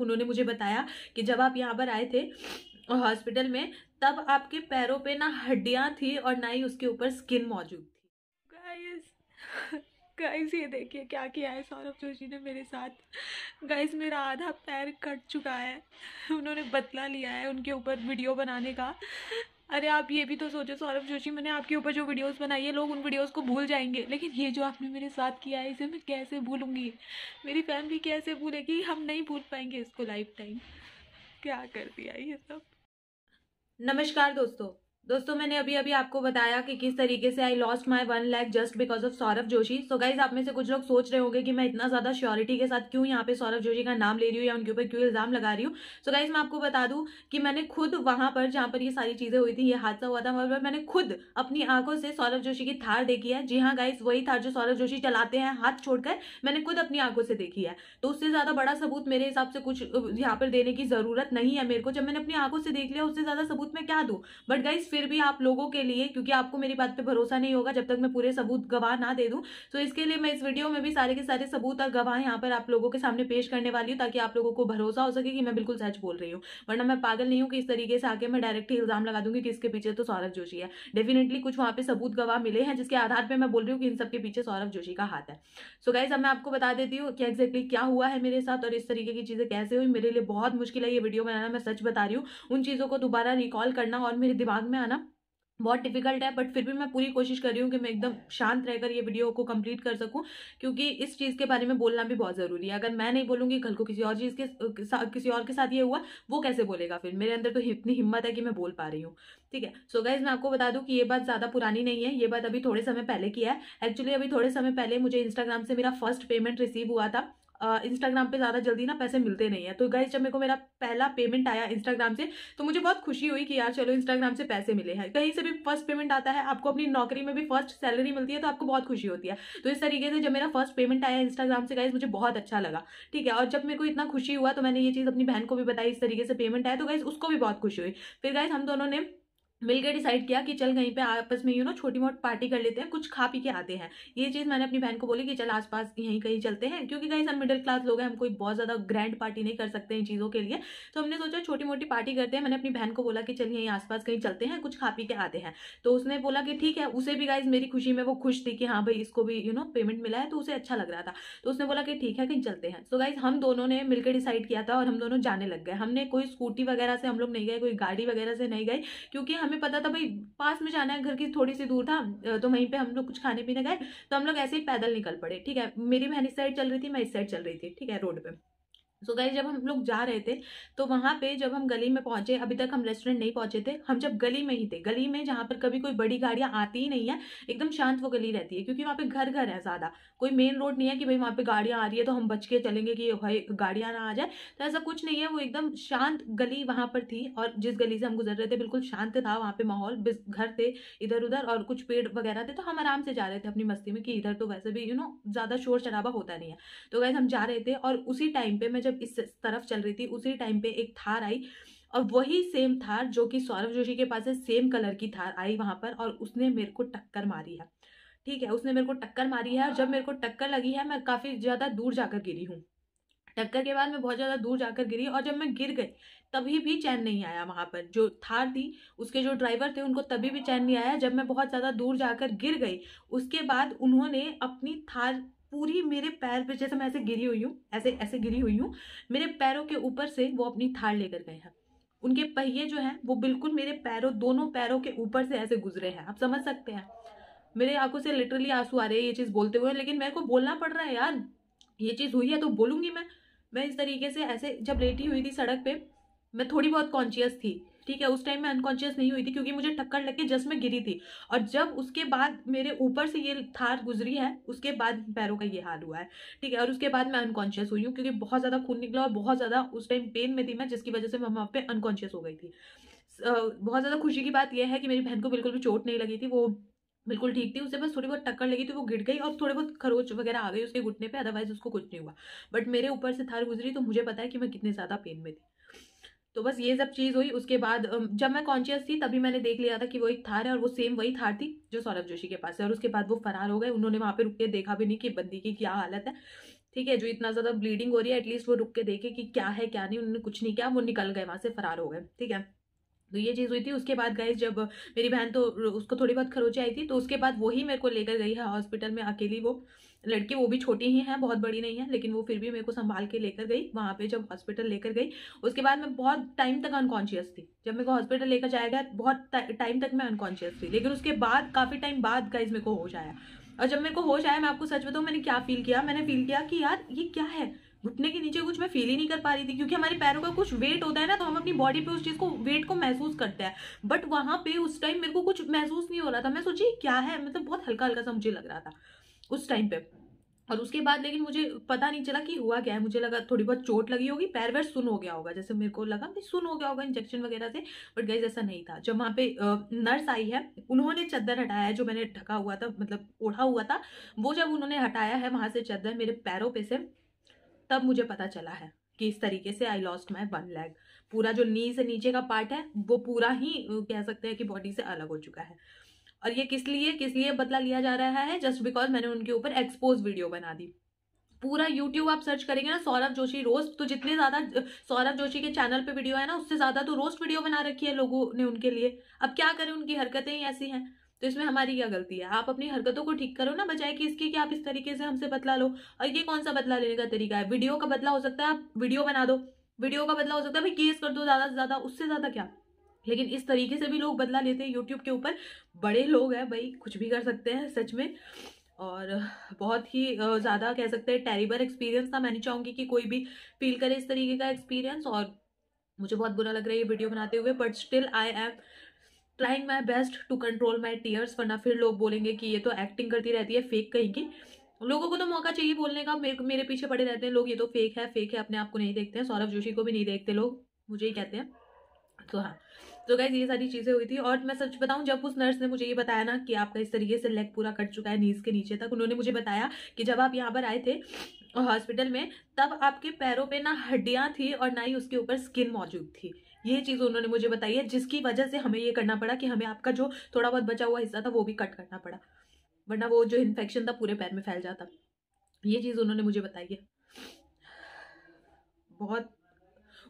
उन्होंने मुझे बताया कि जब आप यहाँ पर आए थे हॉस्पिटल में तब आपके पैरों पे ना हड्डियाँ थी और ना ही उसके ऊपर स्किन मौजूद थी गाइस गाइस ये देखिए क्या किया है सौरभ जोशी ने मेरे साथ गाइस मेरा आधा पैर कट चुका है उन्होंने बदला लिया है उनके ऊपर वीडियो बनाने का अरे आप ये भी तो सोचो सौरभ जोशी मैंने आपके ऊपर जो वीडियोस बनाई है लोग उन वीडियोस को भूल जाएंगे लेकिन ये जो आपने मेरे साथ किया है इसे मैं कैसे भूलूँगी मेरी फैमिली कैसे भूलेगी हम नहीं भूल पाएंगे इसको लाइफ टाइम क्या कर दिया ये सब नमस्कार दोस्तों दोस्तों मैंने अभी अभी आपको बताया कि किस तरीके से I lost my one lakh just because of Saurabh Joshi so guys आप में से कुछ लोग सोच रहे होंगे कि मैं इतना ज्यादा श्योरिटी के साथ क्यों यहाँ पे सौरभ जोशी का नाम ले रही हूँ या उनके ऊपर क्यों इल्जाम लगा रही हूँ सो गाइज मैं आपको बता दूँ कि मैंने खुद वहां पर जहाँ पर ये सारी चीजें हुई थी ये हादसा हुआ था वहां पर मैंने खुद अपनी आंखों से सौरभ जोशी की थार देखी है जी हाँ गाइज वही थार जो सौरभ जोशी चलाते हैं हाथ छोड़कर मैंने खुद अपनी आंखों से देखी है तो उससे ज्यादा बड़ा सबूत मेरे हिसाब से कुछ यहाँ पर देने की जरूरत नहीं है मेरे को जब मैंने अपनी आंखों से देख लिया उससे ज्यादा सबूत मैं क्या दूँ बट गाइज फिर भी आप लोगों के लिए क्योंकि आपको मेरी बात पे भरोसा नहीं होगा जब तक मैं पूरे सबूत गवाह ना दे दूं तो इसके लिए मैं इस वीडियो में भी सारे के सारे सबूत और गवाह यहाँ पर आप लोगों के सामने पेश करने वाली हूँ ताकि आप लोगों को भरोसा हो सके कि मैं बिल्कुल सच बोल रही हूँ वरना मैं पागल नहीं हूँ कि इस तरीके से आके मैं डायरेक्ट ही इल्जाम लगा दूंगी कि इसके पीछे तो सौरभ जोशी है डेफिनेटली कुछ वहाँ पे सबूत गवाह मिले हैं जिसके आधार पर मैं बोल रही हूँ कि इन सबके पीछे सौरभ जोशी का हाथ है सो गाइज अब मैं आपको बता देती हूँ कि एक्जैक्टली क्या हुआ है मेरे साथ और इस तरीके की चीज़ें कैसे हुई मेरे लिए बहुत मुश्किल है ये वीडियो बनाना मैं सच बता रही हूँ उन चीज़ों को दोबारा रिकॉल करना और मेरे दिमाग में ना बहुत डिफिकल्ट है बट फिर भी मैं पूरी कोशिश कर रही हूँ कि मैं एकदम शांत रहकर ये वीडियो को कंप्लीट कर सकूँ क्योंकि इस चीज़ के बारे में बोलना भी बहुत ज़रूरी है अगर मैं नहीं बोलूँगी कल को किसी और चीज़ के किसी और के साथ ये हुआ वो कैसे बोलेगा फिर मेरे अंदर तो इतनी हिम्मत है कि मैं बोल पा रही हूँ ठीक है सो so गाइज मैं आपको बता दूँ कि ये बात ज़्यादा पुरानी नहीं है ये बात अभी थोड़े समय पहले की है एक्चुअली अभी थोड़े समय पहले मुझे इंस्टाग्राम से मेरा फर्स्ट पेमेंट रिसीव हुआ था इंस्टाग्राम पे ज़्यादा जल्दी ना पैसे मिलते नहीं है तो गाइज जब मेरे को मेरा पहला पेमेंट आया इंस्टाग्राम से तो मुझे बहुत खुशी हुई कि यार चलो इंस्टाग्राम से पैसे मिले हैं कहीं से भी फर्स्ट पेमेंट आता है आपको अपनी नौकरी में भी फर्स्ट सैलरी मिलती है तो आपको बहुत खुशी होती है तो इस तरीके से जब मेरा फर्स्ट पेमेंट आया इंस्टाग्राम से गाइज मुझे बहुत अच्छा लगा ठीक है और जब मेरे को इतना खुशी हुआ तो मैंने ये चीज़ अपनी बहन को भी बताई इस तरीके से पेमेंट आया तो गाइज उसको भी बहुत खुशी हुई फिर गाइज हम दोनों ने मिलकर डिसाइड किया कि चल कहीं पे आपस में यू नो छोटी मोटी पार्टी कर लेते हैं कुछ खा पी के आते हैं ये चीज़ मैंने अपनी बहन को बोली कि चल आसपास यहीं कहीं चलते हैं क्योंकि कहीं हम मिडिल क्लास लोग हैं हम कोई बहुत ज़्यादा ग्रैंड पार्टी नहीं कर सकते इन चीज़ों के लिए तो हमने सोचा छोटी मोटी पार्टी करते हैं मैंने अपनी बहन को बोला कि चल यहीं आसपास कहीं चलते हैं कुछ खा पी के आते हैं तो उसने बोला कि ठीक है उसे भी गाइज मेरी खुशी में वो खुश थी कि हाँ भाई इसको भी यू नो पेमेंट मिला है तो उसे अच्छा लग रहा था तो उसने बोला कि ठीक है कहीं चलते हैं सो तो गाइज हम दोनों ने मिलकर डिसाइड किया था और हम दोनों जाने लग गए हमने कोई स्कूटी वगैरह से हम लोग नहीं गए कोई गाड़ी वगैरह से नहीं गए क्योंकि हमें पता था भाई पास में जाना है घर की थोड़ी सी दूर था तो वहीं पे हम लोग कुछ खाने पीने गए तो हम लोग ऐसे ही पैदल निकल पड़े ठीक है मेरी बहन इस साइड चल रही थी मैं इस साइड चल रही थी ठीक है रोड पे सो so गई जब हम लोग जा रहे थे तो वहाँ पे जब हम गली में पहुँचे अभी तक हम रेस्टोरेंट नहीं पहुँचे थे हम जब गली में ही थे गली में जहाँ पर कभी कोई बड़ी गाड़ियाँ आती ही नहीं है एकदम शांत वो गली रहती है क्योंकि वहाँ पे घर घर है ज़्यादा कोई मेन रोड नहीं है कि भाई वहाँ पे गाड़ियाँ आ रही है तो हम बच के चलेंगे कि भाई गाड़ियाँ ना आ जाए तो ऐसा कुछ नहीं है वो एकदम शांत गली वहाँ पर थी और जिस गली से हम गुजर रहे थे बिल्कुल शांत था वहाँ पर माहौल घर थे इधर उधर और कुछ पेड़ वगैरह थे तो हम आराम से जा रहे थे अपनी मस्ती में कि इधर तो वैसे भी यू नो ज़्यादा शोर शराबा होता नहीं है तो गैस हम जा रहे थे और उसी टाइम पर मैं जब इस तरफ चल रही थी उसी टाइम पे एक थार आई और वही सेम थार जो कि सौरभ जोशी के पास है सेम कलर की थार आई वहाँ पर और उसने मेरे को टक्कर मारी है ठीक है उसने मेरे को टक्कर मारी है और जब मेरे को टक्कर लगी है मैं काफ़ी ज़्यादा दूर जाकर गिरी हूँ टक्कर के बाद मैं बहुत ज़्यादा दूर जाकर गिरी और जब मैं गिर गई तभी भी चैन नहीं आया वहाँ पर जो थार थी उसके जो ड्राइवर थे उनको तभी भी चैन नहीं आया जब मैं बहुत ज़्यादा दूर जाकर गिर गई उसके बाद उन्होंने अपनी थार पूरी मेरे पैर पे जैसे मैं ऐसे गिरी हुई हूँ ऐसे ऐसे गिरी हुई हूँ मेरे पैरों के ऊपर से वो अपनी थाल लेकर गए हैं उनके पहिए जो हैं वो बिल्कुल मेरे पैरों दोनों पैरों के ऊपर से ऐसे गुजरे हैं आप समझ सकते हैं मेरे आंखों से लिटरली आंसू आ रहे हैं ये चीज़ बोलते हुए लेकिन मेरे को बोलना पड़ रहा है यार ये चीज़ हुई है तो बोलूँगी मैं मैं इस तरीके से ऐसे जब लेटी हुई थी सड़क पर मैं थोड़ी बहुत कॉन्शियस थी ठीक है उस टाइम मैं अनकॉन्शियस नहीं हुई थी क्योंकि मुझे टक्कर लग के जस्ट मैं गिरी थी और जब उसके बाद मेरे ऊपर से ये थार गुजरी है उसके बाद पैरों का ये हाल हुआ है ठीक है और उसके बाद मैं अनकॉन्शियस हुई हूँ क्योंकि बहुत ज़्यादा खून निकला और बहुत ज़्यादा उस टाइम पेन में थी मैं जिसकी वजह से मैं वहाँ पर अनकॉन्शियस हो गई थी बहुत ज़्यादा खुशी की बात यह है कि मेरी बहन को बिल्कुल भी चोट नहीं लगी थी वो बिल्कुल ठीक थी उसे बस थोड़ी बहुत टक्कर लगी थी वो गिर गई और थोड़े बहुत खरोच वगैरह आ गई उसके घुटने पे अदरवाइज उसको कुछ नहीं हुआ बट मेरे ऊपर से थार गुजरी तो मुझे पता है कि मैं कितने ज़्यादा पेन में थी तो बस ये सब चीज़ हुई उसके बाद जब मैं कॉन्शियस थी तभी मैंने देख लिया था कि वो एक थार है और वो सेम वही थार थी जो सौरभ जोशी के पास है और उसके बाद वो फरार हो गए उन्होंने वहाँ पे रुक के देखा भी नहीं कि बंदी की क्या हालत है ठीक है जो इतना ज़्यादा ब्लीडिंग हो रही है एटलीस्ट वो रुक के देखे कि क्या है क्या नहीं उन्होंने कुछ नहीं किया वो निकल गए वहाँ से फरार हो गए ठीक है तो ये चीज़ हुई थी उसके बाद गए जब मेरी बहन तो उसको थोड़ी बहुत खरोची आई थी तो उसके बाद वही मेरे को लेकर गई है हॉस्पिटल में अकेली वो लड़की वो भी छोटी ही हैं बहुत बड़ी नहीं है लेकिन वो फिर भी मेरे को संभाल के लेकर गई वहाँ पे जब हॉस्पिटल लेकर गई उसके बाद मैं बहुत टाइम तक अनकॉन्शियस थी जब मेरे को हॉस्पिटल लेकर जाया गया बहुत टाइम तक मैं अनकॉन्शियस थी लेकिन उसके बाद काफ़ी टाइम बाद गाइज मेरे को होश आया और जब मेरे को होश आया मैं आपको सच बताऊँ मैंने क्या फील किया मैंने फील किया कि यार ये क्या है घुटने के नीचे कुछ मैं फील ही नहीं कर पा रही थी क्योंकि हमारे पैरों का कुछ वेट होता है ना तो हम अपनी बॉडी पे उस चीज़ को वेट को महसूस करते हैं बट वहाँ पे उस टाइम मेरे को कुछ महसूस नहीं हो रहा था मैं सोची क्या है मतलब बहुत हल्का हल्का सा मुझे लग रहा था उस टाइम पे और उसके बाद लेकिन मुझे पता नहीं चला कि हुआ क्या है मुझे लगा थोड़ी बहुत चोट लगी होगी पैर वैर सुन हो गया होगा जैसे मेरे को लगा कि सुन हो गया होगा इंजेक्शन वगैरह से बट गैस ऐसा नहीं था जब वहाँ पे नर्स आई है उन्होंने चद्दर हटाया है जो मैंने ढका हुआ था मतलब ओढ़ा हुआ था वो जब उन्होंने हटाया है वहाँ से चद्दर मेरे पैरों पर से तब मुझे पता चला है कि इस तरीके से I lost my one leg पूरा जो नी से नीचे का पार्ट है वो पूरा ही कह सकते हैं कि बॉडी से अलग हो चुका है और ये किस लिए किस लिए बदला लिया जा रहा है जस्ट बिकॉज मैंने उनके ऊपर एक्सपोज वीडियो बना दी पूरा यूट्यूब आप सर्च करेंगे ना सौरभ जोशी रोस्ट तो जितने ज्यादा सौरभ जोशी के चैनल पे वीडियो है ना उससे ज्यादा तो रोस्ट वीडियो बना रखी है लोगों ने उनके लिए अब क्या करें उनकी हरकतें ही ऐसी हैं तो इसमें हमारी क्या गलती है आप अपनी हरकतों को ठीक करो ना बजाय कि इसकी कि आप इस तरीके से हमसे बदला लो और ये कौन सा बदला लेने का तरीका है वीडियो का बदला हो सकता है आप वीडियो बना दो वीडियो का बदला हो सकता है भाई केस कर दो ज्यादा से ज्यादा उससे ज्यादा क्या लेकिन इस तरीके से भी लोग बदला लेते हैं यूट्यूब के ऊपर बड़े लोग हैं भाई कुछ भी कर सकते हैं सच में और बहुत ही ज़्यादा कह सकते हैं टेरिबल एक्सपीरियंस था मैं नहीं चाहूँगी कि कोई भी फील करे इस तरीके का एक्सपीरियंस और मुझे बहुत बुरा लग रहा है ये वीडियो बनाते हुए but still I am trying my best to control my tears वरना फिर लोग बोलेंगे कि ये तो एक्टिंग करती रहती है फेक कहीं की लोगों को तो मौका चाहिए बोलने का मेरे मेरे पीछे पड़े रहते हैं लोग ये तो फेक है फेक है अपने आप को नहीं देखते हैं सौरभ जोशी को भी नहीं देखते लोग मुझे ही कहते हैं तो हाँ तो गाइज ये सारी चीज़ें हुई थी और मैं सच बताऊं जब उस नर्स ने मुझे ये बताया ना कि आपका इस तरीके से लेग पूरा कट चुका है नीज के नीचे तक उन्होंने मुझे बताया कि जब आप यहाँ पर आए थे हॉस्पिटल में तब आपके पैरों पे ना हड्डियाँ थी और ना ही उसके ऊपर स्किन मौजूद थी ये चीज़ उन्होंने मुझे बताई है जिसकी वजह से हमें ये करना पड़ा कि हमें आपका जो थोड़ा बहुत बचा हुआ हिस्सा था वो भी कट करना पड़ा वरना वो जो इन्फेक्शन था पूरे पैर में फैल जाता ये चीज़ उन्होंने मुझे बताई है बहुत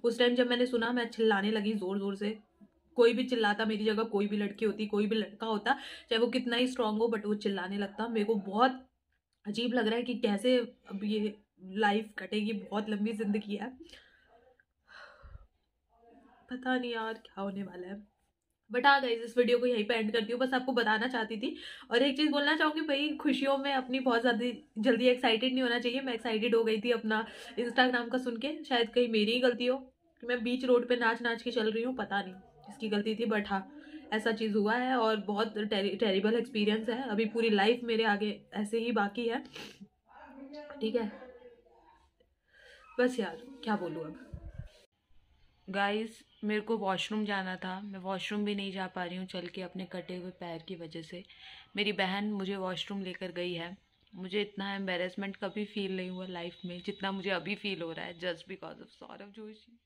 उस टाइम जब मैंने सुना मैं चिल्लाने लगी ज़ोर ज़ोर से कोई भी चिल्लाता मेरी जगह कोई भी लड़की होती कोई भी लड़का होता चाहे वो कितना ही स्ट्रांग हो बट वो चिल्लाने लगता मेरे को बहुत अजीब लग रहा है कि कैसे अब ये लाइफ कटेगी बहुत लंबी ज़िंदगी है पता नहीं यार क्या होने वाला है बट आ गई इस वीडियो को यहीं पर एंड करती हूँ बस आपको बताना चाहती थी और एक चीज़ बोलना चाहूँगी भाई खुशियों में अपनी बहुत ज़्यादा जल्दी एक्साइटेड नहीं होना चाहिए मैं एक्साइटेड हो गई थी अपना इंस्टाग्राम का सुन के शायद कहीं मेरी ही गलती हो कि मैं बीच रोड पे नाच नाच के चल रही हूँ पता नहीं इसकी गलती थी बट हाँ ऐसा चीज़ हुआ है और बहुत टेरिबल एक्सपीरियंस है अभी पूरी लाइफ मेरे आगे ऐसे ही बाकी है ठीक है बस यार क्या बोलूँ अब गाइस मेरे को वॉशरूम जाना था मैं वॉशरूम भी नहीं जा पा रही हूँ चल के अपने कटे हुए पैर की वजह से मेरी बहन मुझे वॉशरूम लेकर गई है मुझे इतना एम्बेरसमेंट कभी फील नहीं हुआ लाइफ में जितना मुझे अभी फील हो रहा है just because of Saurabh Joshi